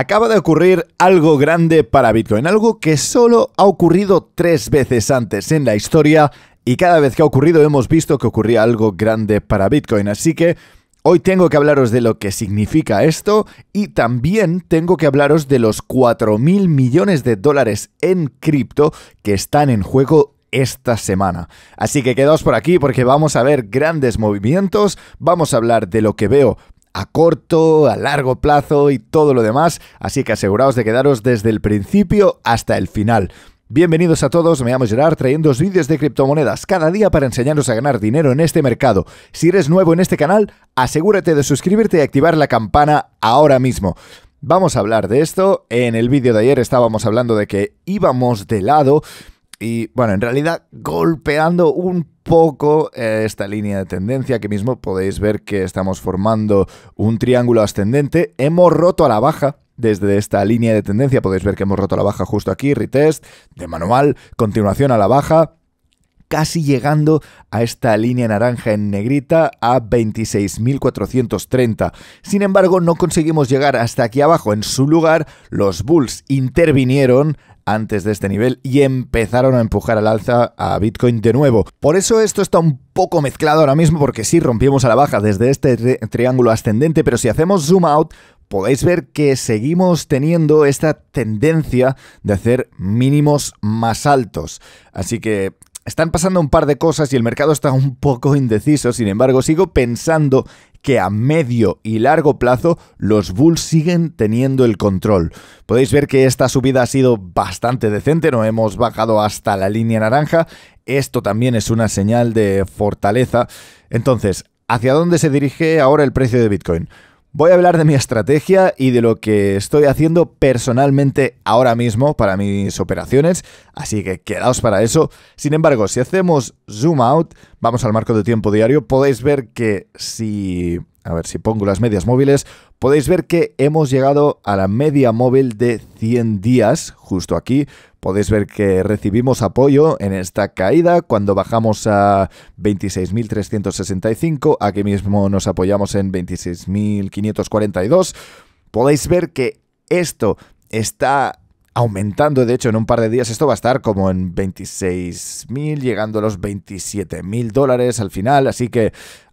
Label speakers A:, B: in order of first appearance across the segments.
A: Acaba de ocurrir algo grande para Bitcoin, algo que solo ha ocurrido tres veces antes en la historia y cada vez que ha ocurrido hemos visto que ocurría algo grande para Bitcoin. Así que hoy tengo que hablaros de lo que significa esto y también tengo que hablaros de los 4.000 millones de dólares en cripto que están en juego esta semana. Así que quedaos por aquí porque vamos a ver grandes movimientos, vamos a hablar de lo que veo a corto, a largo plazo y todo lo demás, así que aseguraos de quedaros desde el principio hasta el final. Bienvenidos a todos, me llamo Gerard trayendo vídeos de criptomonedas cada día para enseñaros a ganar dinero en este mercado. Si eres nuevo en este canal, asegúrate de suscribirte y activar la campana ahora mismo. Vamos a hablar de esto, en el vídeo de ayer estábamos hablando de que íbamos de lado y bueno, en realidad golpeando un poco eh, esta línea de tendencia que mismo podéis ver que estamos formando un triángulo ascendente. Hemos roto a la baja. Desde esta línea de tendencia podéis ver que hemos roto a la baja justo aquí, retest, de manual, continuación a la baja, casi llegando a esta línea naranja en negrita a 26.430. Sin embargo, no conseguimos llegar hasta aquí abajo. En su lugar, los Bulls intervinieron, antes de este nivel y empezaron a empujar al alza a Bitcoin de nuevo. Por eso esto está un poco mezclado ahora mismo porque sí rompimos a la baja desde este triángulo ascendente, pero si hacemos zoom out podéis ver que seguimos teniendo esta tendencia de hacer mínimos más altos. Así que están pasando un par de cosas y el mercado está un poco indeciso, sin embargo sigo pensando que a medio y largo plazo los Bulls siguen teniendo el control. Podéis ver que esta subida ha sido bastante decente, no hemos bajado hasta la línea naranja, esto también es una señal de fortaleza. Entonces, ¿hacia dónde se dirige ahora el precio de Bitcoin? Voy a hablar de mi estrategia y de lo que estoy haciendo personalmente ahora mismo para mis operaciones, así que quedaos para eso. Sin embargo, si hacemos zoom out, vamos al marco de tiempo diario, podéis ver que si... A ver si pongo las medias móviles, podéis ver que hemos llegado a la media móvil de 100 días, justo aquí, Podéis ver que recibimos apoyo en esta caída cuando bajamos a 26.365, aquí mismo nos apoyamos en 26.542. Podéis ver que esto está aumentando. De hecho, en un par de días esto va a estar como en 26.000, llegando a los 27.000 dólares al final. Así que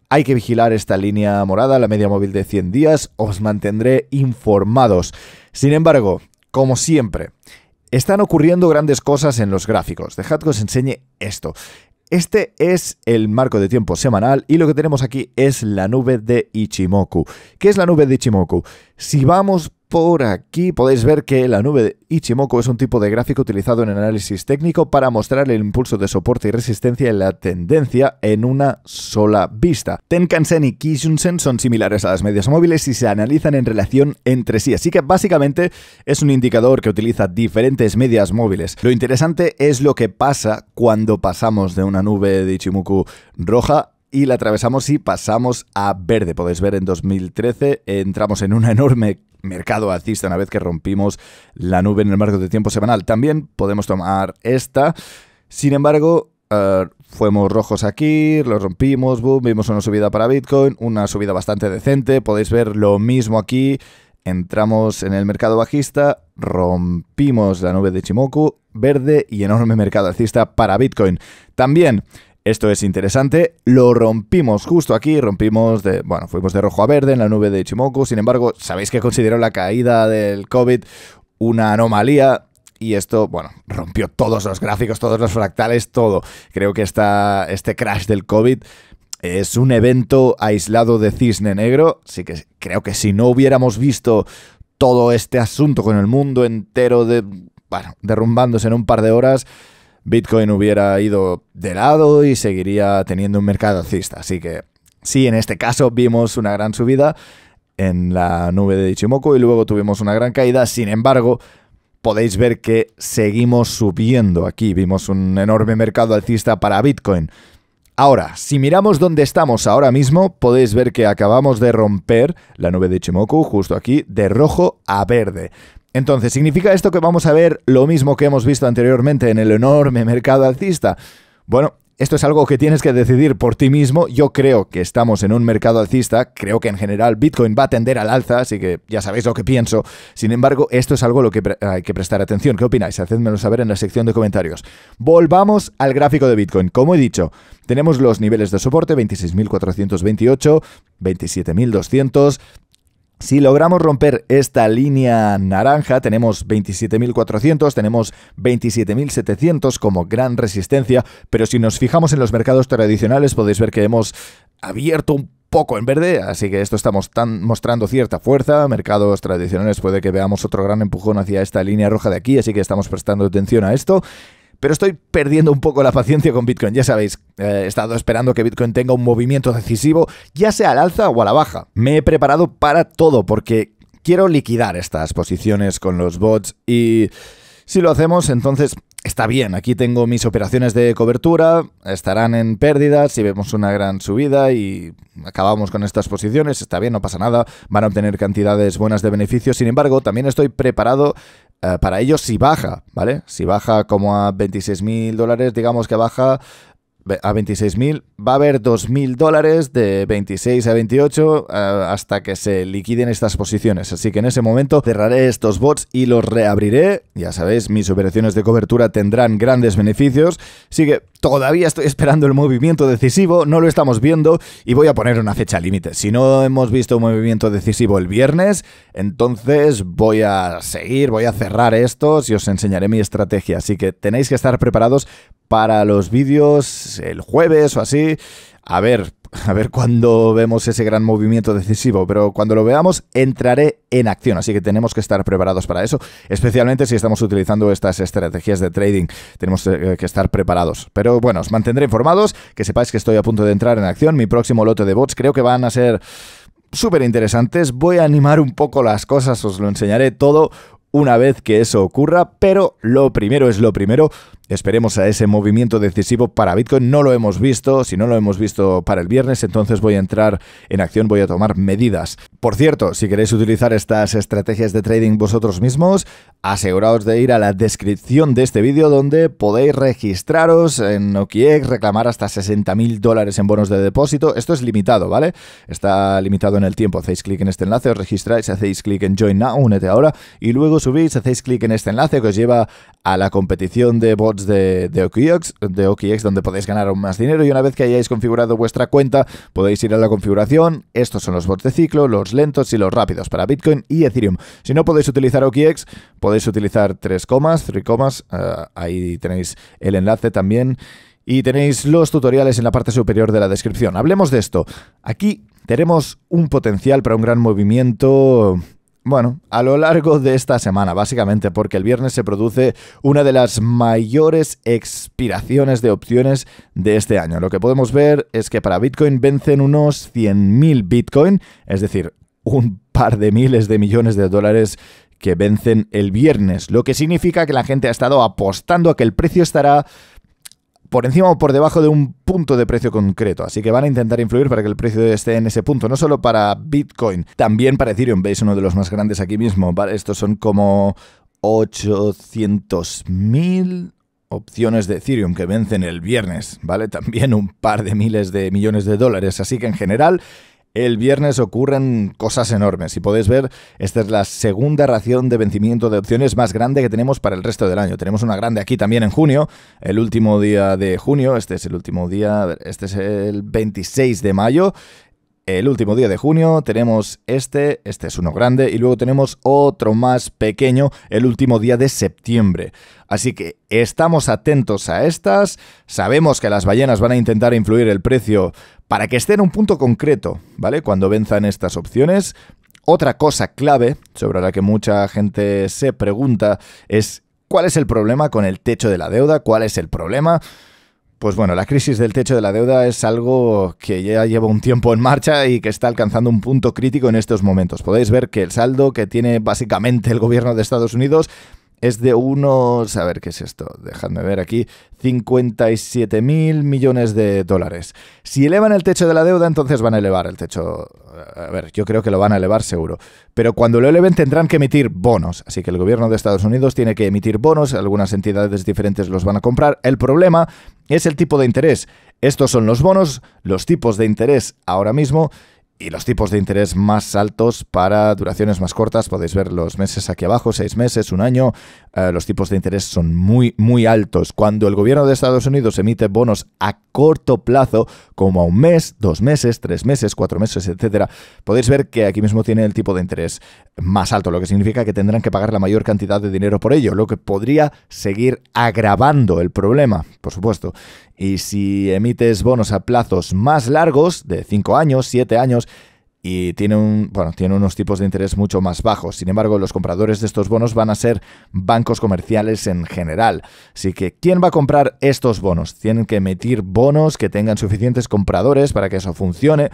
A: hay que vigilar esta línea morada, la media móvil de 100 días. Os mantendré informados. Sin embargo, como siempre, están ocurriendo grandes cosas en los gráficos. Dejad que os enseñe esto. Este es el marco de tiempo semanal y lo que tenemos aquí es la nube de Ichimoku. ¿Qué es la nube de Ichimoku? Si vamos por aquí podéis ver que la nube de Ichimoku es un tipo de gráfico utilizado en análisis técnico para mostrar el impulso de soporte y resistencia en la tendencia en una sola vista. Tenkan-sen y Kijun-sen son similares a las medias móviles y se analizan en relación entre sí, así que básicamente es un indicador que utiliza diferentes medias móviles. Lo interesante es lo que pasa cuando pasamos de una nube de Ichimoku roja y la atravesamos y pasamos a verde. Podéis ver en 2013 entramos en una enorme mercado alcista una vez que rompimos la nube en el marco de tiempo semanal. También podemos tomar esta. Sin embargo, eh, fuimos rojos aquí, lo rompimos, boom, vimos una subida para Bitcoin, una subida bastante decente. Podéis ver lo mismo aquí. Entramos en el mercado bajista, rompimos la nube de Chimoku, verde y enorme mercado alcista para Bitcoin. También esto es interesante, lo rompimos justo aquí, rompimos de, bueno, fuimos de rojo a verde en la nube de Ichimoku, sin embargo, sabéis que consideró la caída del COVID una anomalía, y esto, bueno, rompió todos los gráficos, todos los fractales, todo. Creo que este crash del COVID es un evento aislado de cisne negro, así que creo que si no hubiéramos visto todo este asunto con el mundo entero derrumbándose en un par de horas, Bitcoin hubiera ido de lado y seguiría teniendo un mercado alcista. Así que sí, en este caso vimos una gran subida en la nube de Ichimoku y luego tuvimos una gran caída. Sin embargo, podéis ver que seguimos subiendo aquí. Vimos un enorme mercado alcista para Bitcoin. Ahora, si miramos dónde estamos ahora mismo, podéis ver que acabamos de romper la nube de Ichimoku justo aquí, de rojo a verde. Entonces, ¿significa esto que vamos a ver lo mismo que hemos visto anteriormente en el enorme mercado alcista? Bueno, esto es algo que tienes que decidir por ti mismo. Yo creo que estamos en un mercado alcista. Creo que en general Bitcoin va a tender al alza, así que ya sabéis lo que pienso. Sin embargo, esto es algo a lo que hay que prestar atención. ¿Qué opináis? Hacedmelo saber en la sección de comentarios. Volvamos al gráfico de Bitcoin. Como he dicho, tenemos los niveles de soporte 26.428, 27.200, si logramos romper esta línea naranja, tenemos 27.400, tenemos 27.700 como gran resistencia, pero si nos fijamos en los mercados tradicionales podéis ver que hemos abierto un poco en verde, así que esto está mostrando cierta fuerza. Mercados tradicionales puede que veamos otro gran empujón hacia esta línea roja de aquí, así que estamos prestando atención a esto. Pero estoy perdiendo un poco la paciencia con Bitcoin. Ya sabéis, eh, he estado esperando que Bitcoin tenga un movimiento decisivo, ya sea al alza o a la baja. Me he preparado para todo porque quiero liquidar estas posiciones con los bots y si lo hacemos, entonces está bien. Aquí tengo mis operaciones de cobertura, estarán en pérdida si vemos una gran subida y acabamos con estas posiciones, está bien, no pasa nada, van a obtener cantidades buenas de beneficio. Sin embargo, también estoy preparado eh, para ellos si baja, ¿vale? Si baja como a 26 mil dólares, digamos que baja a 26.000, va a haber 2.000 dólares de 26 a 28 eh, hasta que se liquiden estas posiciones. Así que en ese momento cerraré estos bots y los reabriré. Ya sabéis, mis operaciones de cobertura tendrán grandes beneficios. Así que Todavía estoy esperando el movimiento decisivo, no lo estamos viendo y voy a poner una fecha límite. Si no hemos visto un movimiento decisivo el viernes, entonces voy a seguir, voy a cerrar estos y os enseñaré mi estrategia. Así que tenéis que estar preparados para los vídeos el jueves o así. A ver, a ver cuándo vemos ese gran movimiento decisivo, pero cuando lo veamos entraré en acción, así que tenemos que estar preparados para eso, especialmente si estamos utilizando estas estrategias de trading, tenemos eh, que estar preparados. Pero bueno, os mantendré informados, que sepáis que estoy a punto de entrar en acción, mi próximo lote de bots creo que van a ser súper interesantes, voy a animar un poco las cosas, os lo enseñaré todo una vez que eso ocurra, pero lo primero es lo primero, Esperemos a ese movimiento decisivo para Bitcoin. No lo hemos visto. Si no lo hemos visto para el viernes, entonces voy a entrar en acción, voy a tomar medidas. Por cierto, si queréis utilizar estas estrategias de trading vosotros mismos, aseguraos de ir a la descripción de este vídeo donde podéis registraros en OKIEX, reclamar hasta 60.000 mil dólares en bonos de depósito. Esto es limitado, ¿vale? Está limitado en el tiempo. Hacéis clic en este enlace, os registráis, hacéis clic en Join Now, únete ahora, y luego subís, hacéis clic en este enlace que os lleva a la competición de bots de, de, OKX, donde podéis ganar más dinero y una vez que hayáis configurado vuestra cuenta, podéis ir a la configuración. Estos son los bots de ciclo, los lentos y los rápidos para Bitcoin y Ethereum. Si no podéis utilizar OKX, podéis utilizar tres comas, tres comas, eh, ahí tenéis el enlace también y tenéis los tutoriales en la parte superior de la descripción. Hablemos de esto. Aquí tenemos un potencial para un gran movimiento bueno, a lo largo de esta semana, básicamente, porque el viernes se produce una de las mayores expiraciones de opciones de este año. Lo que podemos ver es que para Bitcoin vencen unos 100.000 Bitcoin, es decir, un par de miles de millones de dólares que vencen el viernes, lo que significa que la gente ha estado apostando a que el precio estará por encima o por debajo de un punto de precio concreto. Así que van a intentar influir para que el precio esté en ese punto, no solo para Bitcoin, también para Ethereum. Veis uno de los más grandes aquí mismo. ¿vale? Estos son como 800.000 opciones de Ethereum que vencen el viernes, ¿vale? También un par de miles de millones de dólares. Así que en general el viernes ocurren cosas enormes. y podéis ver, esta es la segunda ración de vencimiento de opciones más grande que tenemos para el resto del año. Tenemos una grande aquí también en junio, el último día de junio, este es el último día, este es el 26 de mayo. El último día de junio tenemos este, este es uno grande, y luego tenemos otro más pequeño el último día de septiembre. Así que estamos atentos a estas, sabemos que las ballenas van a intentar influir el precio para que esté en un punto concreto, ¿vale? Cuando venzan estas opciones. Otra cosa clave, sobre la que mucha gente se pregunta, es cuál es el problema con el techo de la deuda, cuál es el problema. Pues bueno, la crisis del techo de la deuda es algo que ya lleva un tiempo en marcha y que está alcanzando un punto crítico en estos momentos. Podéis ver que el saldo que tiene básicamente el gobierno de Estados Unidos es de unos, a ver qué es esto, dejadme ver aquí, 57 mil millones de dólares. Si elevan el techo de la deuda, entonces van a elevar el techo, a ver, yo creo que lo van a elevar seguro, pero cuando lo eleven tendrán que emitir bonos, así que el gobierno de Estados Unidos tiene que emitir bonos, algunas entidades diferentes los van a comprar. El problema es el tipo de interés. Estos son los bonos, los tipos de interés ahora mismo y los tipos de interés más altos para duraciones más cortas. Podéis ver los meses aquí abajo, seis meses, un año. Eh, los tipos de interés son muy, muy altos. Cuando el gobierno de Estados Unidos emite bonos a corto plazo, como a un mes, dos meses, tres meses, cuatro meses, etcétera, podéis ver que aquí mismo tiene el tipo de interés más alto, lo que significa que tendrán que pagar la mayor cantidad de dinero por ello, lo que podría seguir agravando el problema, por supuesto. Y si emites bonos a plazos más largos, de 5 años, 7 años, y tiene, un, bueno, tiene unos tipos de interés mucho más bajos. Sin embargo, los compradores de estos bonos van a ser bancos comerciales en general. Así que, ¿quién va a comprar estos bonos? Tienen que emitir bonos que tengan suficientes compradores para que eso funcione.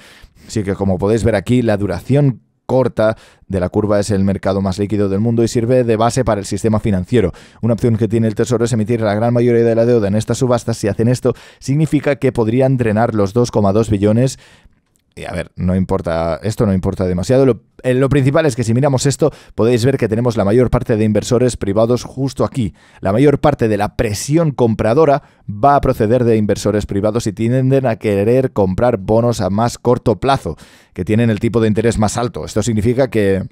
A: Así que, como podéis ver aquí, la duración corta de la curva es el mercado más líquido del mundo y sirve de base para el sistema financiero. Una opción que tiene el Tesoro es emitir la gran mayoría de la deuda en estas subastas. Si hacen esto, significa que podrían drenar los 2,2 billones y eh, a ver, no importa, esto no importa demasiado. Lo, eh, lo, principal es que si miramos esto, podéis ver que tenemos la mayor parte de inversores privados justo aquí. La mayor parte de la presión compradora va a proceder de inversores privados y tienden a querer comprar bonos a más corto plazo, que tienen el tipo de interés más alto. Esto significa que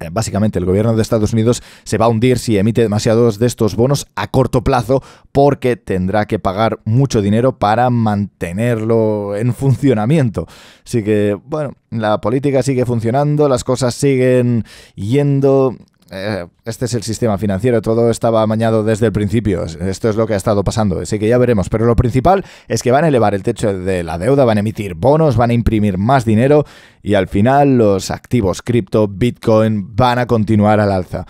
A: eh, básicamente el gobierno de Estados Unidos se va a hundir si emite demasiados de estos bonos a corto plazo porque tendrá que pagar mucho dinero para mantenerlo en funcionamiento. Así que, bueno, la política sigue funcionando, las cosas siguen yendo eh, este es el sistema financiero, todo estaba amañado desde el principio, esto es lo que ha estado pasando, así que ya veremos, pero lo principal es que van a elevar el techo de la deuda, van a emitir bonos, van a imprimir más dinero y al final los activos cripto, Bitcoin, van a continuar al alza.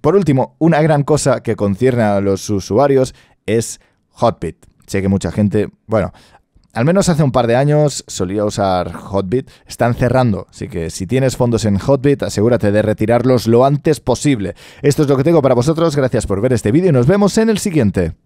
A: Por último, una gran cosa que concierne a los usuarios es Hotbit. Sé que mucha gente, bueno, al menos hace un par de años solía usar Hotbit, están cerrando, así que si tienes fondos en Hotbit, asegúrate de retirarlos lo antes posible. Esto es lo que tengo para vosotros, gracias por ver este vídeo y nos vemos en el siguiente.